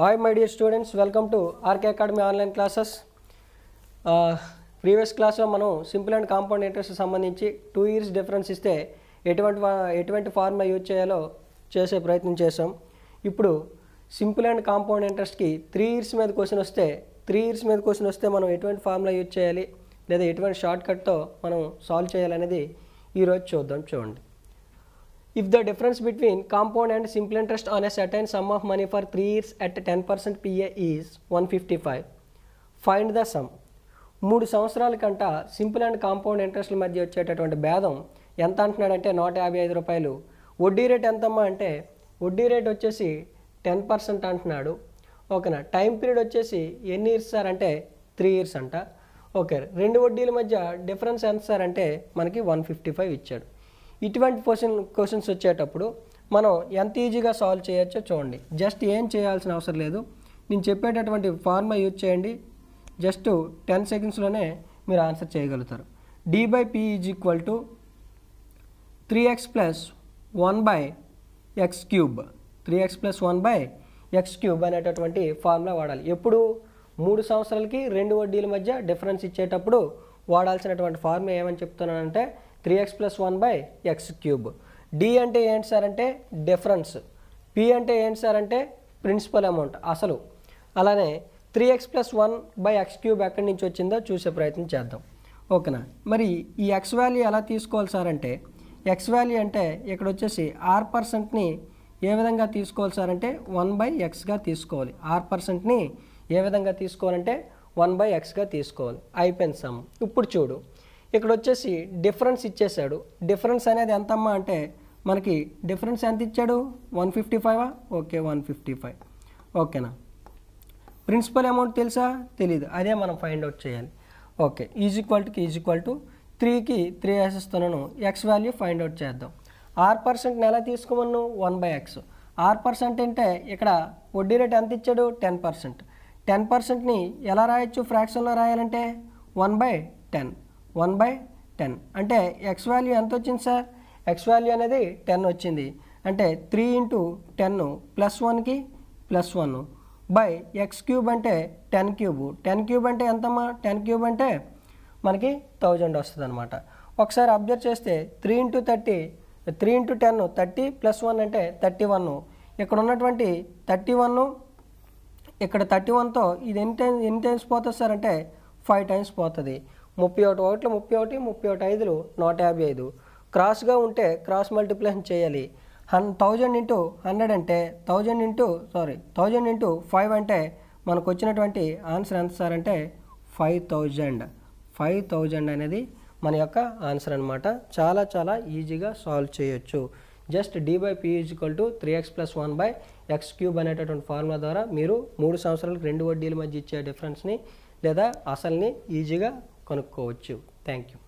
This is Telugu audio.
Hi my dear students welcome to RK academy online classes previous క్లాస్లో మనం సింపుల్ అండ్ కాంపౌండ్ ఇంట్రెస్ట్ సంబంధించి టూ ఇయర్స్ డిఫరెన్స్ ఇస్తే ఎటువంటి ఎటువంటి ఫార్ములా యూజ్ చేయాలో చేసే ప్రయత్నం చేసాం ఇప్పుడు సింపుల్ అండ్ కాంపౌండ్ ఇంట్రెస్ట్కి త్రీ ఇయర్స్ మీద క్వశ్చన్ వస్తే త్రీ ఇయర్స్ మీద క్వశ్చన్ వస్తే మనం ఎటువంటి ఫార్ములా యూజ్ చేయాలి లేదా ఎటువంటి షార్ట్ కట్తో మనం సాల్వ్ చేయాలనేది ఈరోజు చూద్దాం చూడండి If the difference between compound and simple interest on a certain sum of money for 3 years at 10% PA is 155, find the sum. మూడు సంవత్సరాల కంట సింపుల్ అండ్ కాంపౌండ్ ఇంట్రెస్ట్ల మధ్య వచ్చేటటువంటి భేదం ఎంత అంటున్నాడంటే నూట యాభై ఐదు రూపాయలు వడ్డీ రేట్ ఎంతమ్మా అంటే వడ్డీ రేట్ వచ్చేసి టెన్ పర్సెంట్ అంటున్నాడు ఓకేనా టైం పీరియడ్ వచ్చేసి ఎన్ని ఇయర్స్ సార్ అంటే త్రీ ఇయర్స్ అంట ఓకే రెండు వడ్డీల మధ్య డిఫరెన్స్ ఎంత సార్ అంటే మనకి వన్ ఫిఫ్టీ ఫైవ్ ఇచ్చాడు ఇటువంటి క్వశ్చన్ క్వశ్చన్స్ వచ్చేటప్పుడు మనం ఎంత ఈజీగా సాల్వ్ చేయొచ్చో చూడండి జస్ట్ ఏం చేయాల్సిన అవసరం లేదు నేను చెప్పేటటువంటి ఫార్మా యూజ్ చేయండి జస్ట్ టెన్ సెకండ్స్లోనే మీరు ఆన్సర్ చేయగలుగుతారు D by P is equal to three X plus one by X cube three X plus one by X cube అనేటటువంటి ఫార్ములా వాడాలి ఎప్పుడు మూడు సంవత్సరాలకి రెండు వడ్డీల మధ్య డిఫరెన్స్ ఇచ్చేటప్పుడు వాడాల్సినటువంటి ఫార్ములా ఏమని చెప్తున్నానంటే three X plus one by X cube D అంటే ఏంటి సార్ అంటే డిఫరెన్స్ పి అంటే ఏంటి సార్ అంటే ప్రిన్సిపల్ అమౌంట్ అసలు అలానే three X plus one by X cube ఎక్కడి నుంచి వచ్చిందో చూసే ప్రయత్నం చేద్దాం ఓకేనా మరి ఈ ఎక్స్ వాల్యూ ఎలా తీసుకోవాలి సార్ అంటే ఎక్స్ వాల్యూ అంటే ఇక్కడ వచ్చేసి ఆర్ పర్సెంట్ని ఏ విధంగా తీసుకోవాలి సార్ అంటే వన్ బై ఎక్స్గా తీసుకోవాలి ఆర్ పర్సెంట్ని ఏ విధంగా తీసుకోవాలంటే వన్ బై ఎక్స్గా తీసుకోవాలి అయిపోయింది సమ్ ఇప్పుడు చూడు ఇక్కడ వచ్చేసి డిఫరెన్స్ ఇచ్చేసాడు డిఫరెన్స్ అనేది ఎంతమ్మా అంటే మనకి డిఫరెన్స్ ఎంత ఇచ్చాడు వన్ ఫిఫ్టీ ఫైవా ఓకే వన్ ఫిఫ్టీ ఫైవ్ ఓకేనా ప్రిన్సిపల్ అమౌంట్ తెలుసా తెలీదు అదే మనం ఫైండ్ అవుట్ చేయాలి ఓకే ఈజ్ ఈక్వల్ టుకి ఈజ్ ఈక్వల్ టు త్రీకి త్రీ వేసేస్తున్నాను ఎక్స్ వాల్యూ ఫైండ్ అవుట్ చేద్దాం ఆర్ పర్సెంట్ని ఎలా తీసుకోమన్ను one by X R percent అంటే ఇక్కడ వడ్డీ రేట్ ఎంత ఇచ్చాడు టెన్ పర్సెంట్ టెన్ పర్సెంట్ని ఎలా రాయొచ్చు ఫ్రాక్షన్లో రాయాలంటే one by ten one by ten అంటే ఎక్స్ వాల్యూ ఎంత వచ్చింది సార్ ఎక్స్ వాల్యూ అనేది టెన్ వచ్చింది అంటే త్రీ ఇంటూ టెన్ ప్లస్ వన్కి plus one by X cube అంటే టెన్ క్యూబ్ టెన్ క్యూబ్ అంటే ఎంతమ్మా టెన్ క్యూబ్ అంటే మనకి థౌజండ్ వస్తుంది అనమాట ఒకసారి అబ్జర్వ్ చేస్తే three into thirty three into ten thirty plus one అంటే థర్టీ వన్ ఇక్కడ ఉన్నటువంటి థర్టీ వన్ ఇక్కడ థర్టీ వన్తో ఇది ఎన్ని టైమ్స్ ఎన్ని టైమ్స్ పోతుంది సార్ అంటే ఫైవ్ టైమ్స్ పోతుంది ముప్పై ఒకటి ఒకటి ముప్పై ఒకటి ముప్పై ఒకటి ఐదులు నూట యాభై ఐదు క్రాస్గా ఉంటే క్రాస్ మల్టిప్లేషన్ చేయాలి హన్ థౌజండ్ ఇంటూ హండ్రెడ్ అంటే thousand into sorry thousand into five అంటే మనకు వచ్చినటువంటి ఆన్సర్ ఎంత సార్ అంటే ఫైవ్ థౌజండ్ ఫైవ్ థౌజండ్ అనేది మన యొక్క ఆన్సర్ అనమాట చాలా చాలా ఈజీగా సాల్వ్ చేయొచ్చు just D by P equal to three X plus one by X cube అనేటటువంటి ఫార్ములా ద్వారా మీరు మూడు సంవత్సరాలకు రెండు వడ్డీల మధ్య ఇచ్చే డిఫరెన్స్ని లేదా అసల్ని ఈజీగా కొనుక్కోవచ్చు థ్యాంక్ యూ